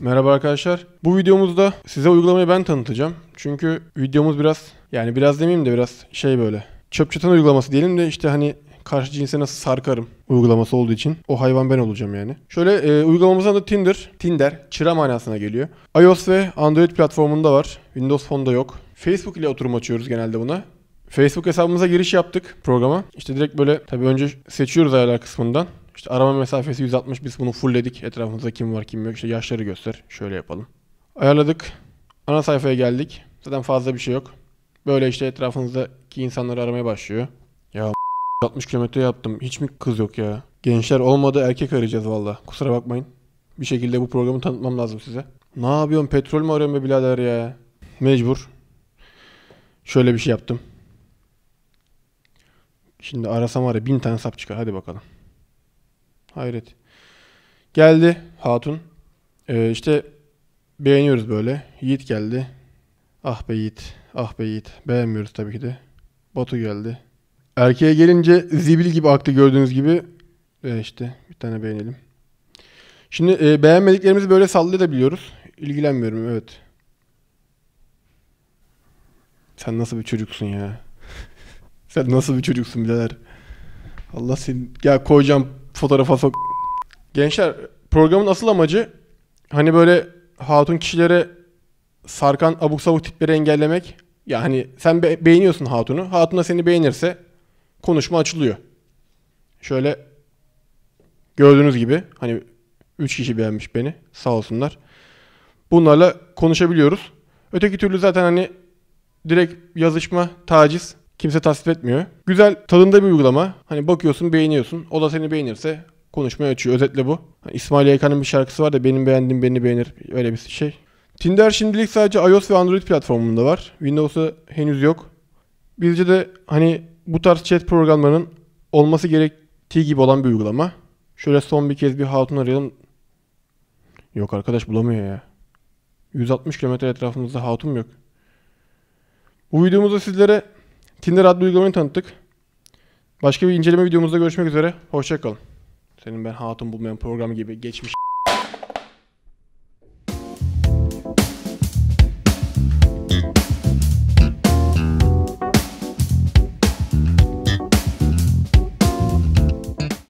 Merhaba arkadaşlar. Bu videomuzda size uygulamayı ben tanıtacağım. Çünkü videomuz biraz yani biraz demeyeyim de biraz şey böyle. Çöp çatan uygulaması diyelim de işte hani karşı cinse nasıl sarkarım uygulaması olduğu için o hayvan ben olacağım yani. Şöyle e, uygulamamızın adı Tinder. Tinder çıra manasına geliyor. iOS ve Android platformunda var. Windows Phone'da yok. Facebook ile oturum açıyoruz genelde buna. Facebook hesabımıza giriş yaptık programa. İşte direkt böyle tabii önce seçiyoruz ayarlar kısmından. İşte arama mesafesi 160 biz bunu fullledik. Etrafımızda kim var kim yok işte yaşları göster. Şöyle yapalım. Ayarladık. Ana sayfaya geldik. Zaten fazla bir şey yok. Böyle işte etrafınızdaki insanları aramaya başlıyor. Ya 60 kilometre yaptım. Hiç mi kız yok ya? Gençler olmadı erkek arayacağız valla. Kusura bakmayın. Bir şekilde bu programı tanıtmam lazım size. Ne yapıyorsun? Petrol mü arıyorum be birader ya? Mecbur. Şöyle bir şey yaptım. Şimdi arasam var ya bin tane sap çıkar. Hadi bakalım. Hayret. Geldi hatun. Ee, işte beğeniyoruz böyle. Yiğit geldi. Ah be Yiğit. Ah be Yiğit. Beğenmiyoruz tabii ki de. Batu geldi. Erkeğe gelince zibil gibi aktı gördüğünüz gibi. Ee, işte bir tane beğenelim. Şimdi e, beğenmediklerimizi böyle sallayabiliyoruz. İlgilenmiyorum evet. Sen nasıl bir çocuksun ya? Sen nasıl bir çocuksun birader? Allah seni... Ya koyacağım fotoğrafa sok... Gençler programın asıl amacı hani böyle hatun kişilere sarkan abuk sabuk tipleri engellemek. Yani sen be- beğeniyorsun hatunu. Hatun da seni beğenirse konuşma açılıyor. Şöyle gördüğünüz gibi hani 3 kişi beğenmiş beni sağ olsunlar. Bunlarla konuşabiliyoruz. Öteki türlü zaten hani direkt yazışma, taciz Kimse tasvip etmiyor. Güzel tadında bir uygulama. Hani bakıyorsun beğeniyorsun. O da seni beğenirse konuşmayı açıyor. Özetle bu. Hani İsmail YK'nın bir şarkısı var da benim beğendiğim beni beğenir. Öyle bir şey. Tinder şimdilik sadece iOS ve Android platformunda var. Windows'a henüz yok. Bizce de hani bu tarz chat programlarının olması gerektiği gibi olan bir uygulama. Şöyle son bir kez bir hatun arayalım. Yok arkadaş bulamıyor ya. 160 kilometre etrafımızda hatun yok. Bu videomuzda sizlere Tinder adlı uygulamayı tanıttık. Başka bir inceleme videomuzda görüşmek üzere. Hoşçakalın. Senin ben hatun bulmayan programı gibi geçmiş